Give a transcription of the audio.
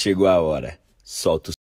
Chegou a hora. Solta o